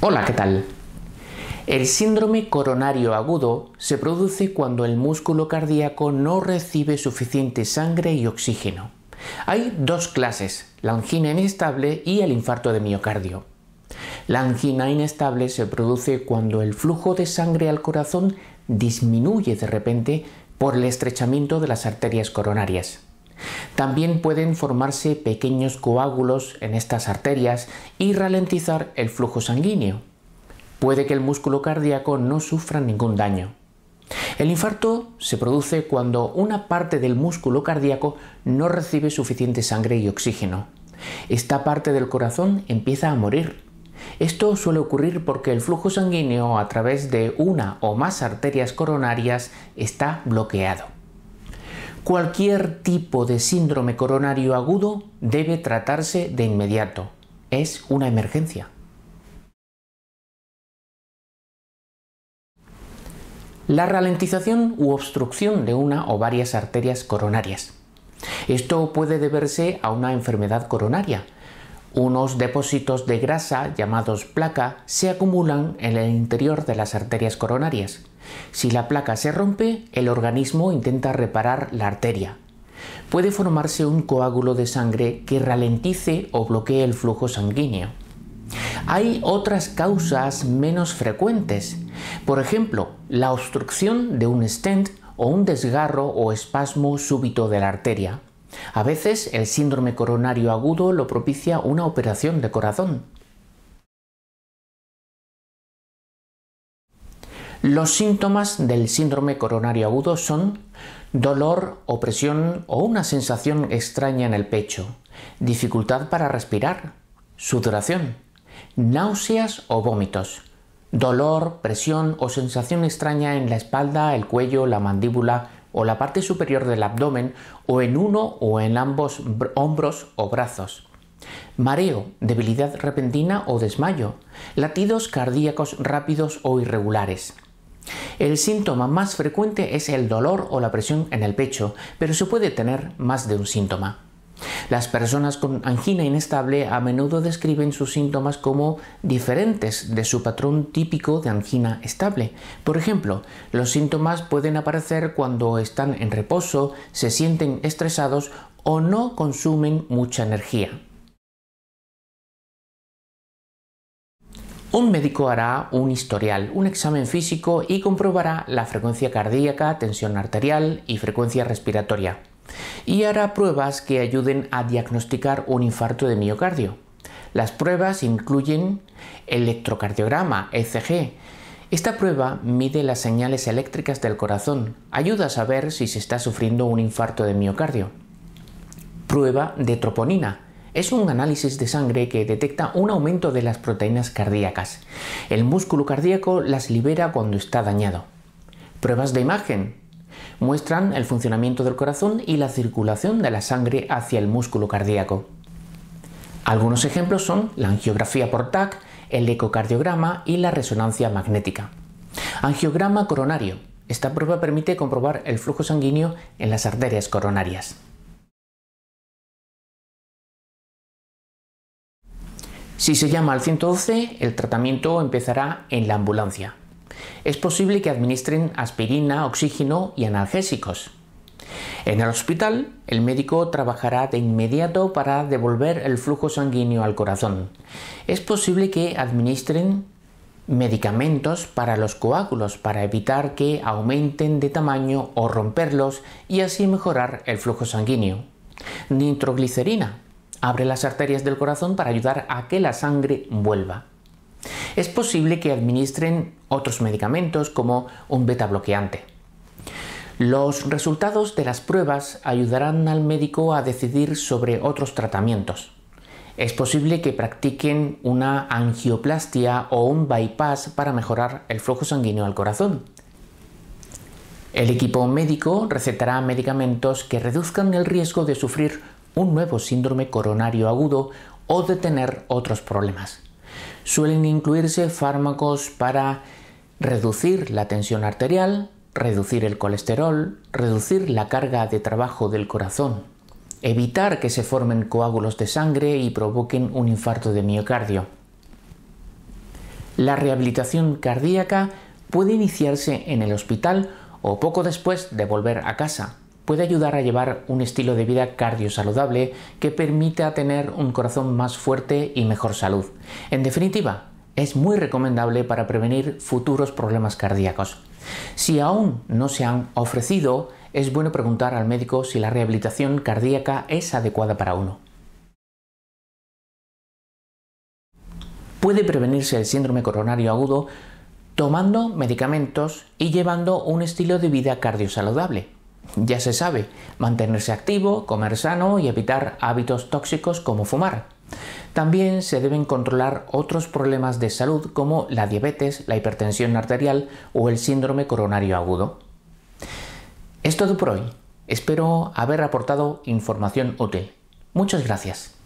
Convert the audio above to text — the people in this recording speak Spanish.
Hola, ¿qué tal? El síndrome coronario agudo se produce cuando el músculo cardíaco no recibe suficiente sangre y oxígeno. Hay dos clases, la angina inestable y el infarto de miocardio. La angina inestable se produce cuando el flujo de sangre al corazón disminuye de repente por el estrechamiento de las arterias coronarias. También pueden formarse pequeños coágulos en estas arterias y ralentizar el flujo sanguíneo. Puede que el músculo cardíaco no sufra ningún daño. El infarto se produce cuando una parte del músculo cardíaco no recibe suficiente sangre y oxígeno. Esta parte del corazón empieza a morir. Esto suele ocurrir porque el flujo sanguíneo a través de una o más arterias coronarias está bloqueado. Cualquier tipo de síndrome coronario agudo debe tratarse de inmediato. Es una emergencia. La ralentización u obstrucción de una o varias arterias coronarias. Esto puede deberse a una enfermedad coronaria. Unos depósitos de grasa llamados placa se acumulan en el interior de las arterias coronarias. Si la placa se rompe, el organismo intenta reparar la arteria. Puede formarse un coágulo de sangre que ralentice o bloquee el flujo sanguíneo. Hay otras causas menos frecuentes, por ejemplo, la obstrucción de un stent o un desgarro o espasmo súbito de la arteria. A veces el síndrome coronario agudo lo propicia una operación de corazón. Los síntomas del síndrome coronario agudo son dolor, opresión o una sensación extraña en el pecho, dificultad para respirar, sudoración, náuseas o vómitos, dolor, presión o sensación extraña en la espalda, el cuello, la mandíbula o la parte superior del abdomen o en uno o en ambos hombros o brazos. Mareo, debilidad repentina o desmayo, latidos cardíacos rápidos o irregulares, el síntoma más frecuente es el dolor o la presión en el pecho, pero se puede tener más de un síntoma. Las personas con angina inestable a menudo describen sus síntomas como diferentes de su patrón típico de angina estable. Por ejemplo, los síntomas pueden aparecer cuando están en reposo, se sienten estresados o no consumen mucha energía. Un médico hará un historial, un examen físico y comprobará la frecuencia cardíaca, tensión arterial y frecuencia respiratoria. Y hará pruebas que ayuden a diagnosticar un infarto de miocardio. Las pruebas incluyen electrocardiograma, ECG, esta prueba mide las señales eléctricas del corazón, ayuda a saber si se está sufriendo un infarto de miocardio. Prueba de troponina es un análisis de sangre que detecta un aumento de las proteínas cardíacas. El músculo cardíaco las libera cuando está dañado. Pruebas de imagen muestran el funcionamiento del corazón y la circulación de la sangre hacia el músculo cardíaco. Algunos ejemplos son la angiografía por TAC, el ecocardiograma y la resonancia magnética. Angiograma coronario. Esta prueba permite comprobar el flujo sanguíneo en las arterias coronarias. Si se llama al 112, el tratamiento empezará en la ambulancia. Es posible que administren aspirina, oxígeno y analgésicos. En el hospital, el médico trabajará de inmediato para devolver el flujo sanguíneo al corazón. Es posible que administren medicamentos para los coágulos para evitar que aumenten de tamaño o romperlos y así mejorar el flujo sanguíneo. Nitroglicerina Abre las arterias del corazón para ayudar a que la sangre vuelva. Es posible que administren otros medicamentos como un beta bloqueante. Los resultados de las pruebas ayudarán al médico a decidir sobre otros tratamientos. Es posible que practiquen una angioplastia o un bypass para mejorar el flujo sanguíneo al corazón. El equipo médico recetará medicamentos que reduzcan el riesgo de sufrir un nuevo síndrome coronario agudo o de tener otros problemas. Suelen incluirse fármacos para reducir la tensión arterial, reducir el colesterol, reducir la carga de trabajo del corazón, evitar que se formen coágulos de sangre y provoquen un infarto de miocardio. La rehabilitación cardíaca puede iniciarse en el hospital o poco después de volver a casa, puede ayudar a llevar un estilo de vida cardiosaludable que permita tener un corazón más fuerte y mejor salud. En definitiva, es muy recomendable para prevenir futuros problemas cardíacos. Si aún no se han ofrecido, es bueno preguntar al médico si la rehabilitación cardíaca es adecuada para uno. Puede prevenirse el síndrome coronario agudo tomando medicamentos y llevando un estilo de vida cardiosaludable. Ya se sabe, mantenerse activo, comer sano y evitar hábitos tóxicos como fumar. También se deben controlar otros problemas de salud como la diabetes, la hipertensión arterial o el síndrome coronario agudo. Es todo por hoy. Espero haber aportado información útil. Muchas gracias.